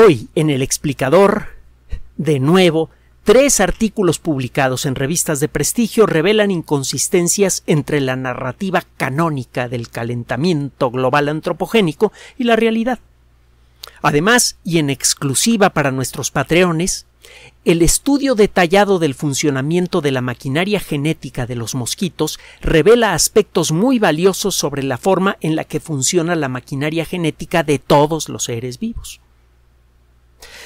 Hoy, en el explicador, de nuevo, tres artículos publicados en revistas de prestigio revelan inconsistencias entre la narrativa canónica del calentamiento global antropogénico y la realidad. Además, y en exclusiva para nuestros patreones, el estudio detallado del funcionamiento de la maquinaria genética de los mosquitos revela aspectos muy valiosos sobre la forma en la que funciona la maquinaria genética de todos los seres vivos.